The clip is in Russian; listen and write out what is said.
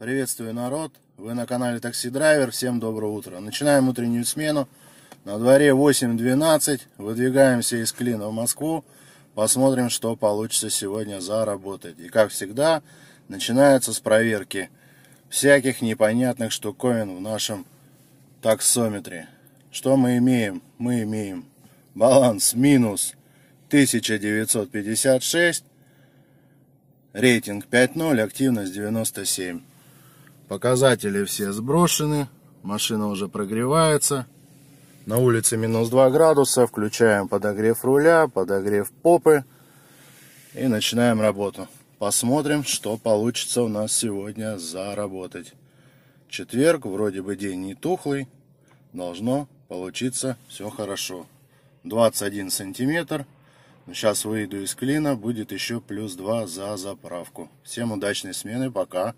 Приветствую, народ. Вы на канале Такси Драйвер. Всем доброе утро. Начинаем утреннюю смену. На дворе 8.12. Выдвигаемся из Клина в Москву. Посмотрим, что получится сегодня заработать. И как всегда, начинается с проверки всяких непонятных штуковин в нашем таксометре. Что мы имеем? Мы имеем баланс минус 1956, рейтинг 5.0, активность 97. Показатели все сброшены, машина уже прогревается. На улице минус 2 градуса, включаем подогрев руля, подогрев попы и начинаем работу. Посмотрим, что получится у нас сегодня заработать. Четверг, вроде бы день не тухлый, должно получиться все хорошо. 21 сантиметр. Сейчас ну, выйду из клина, будет еще плюс 2 за заправку. Всем удачной смены, пока!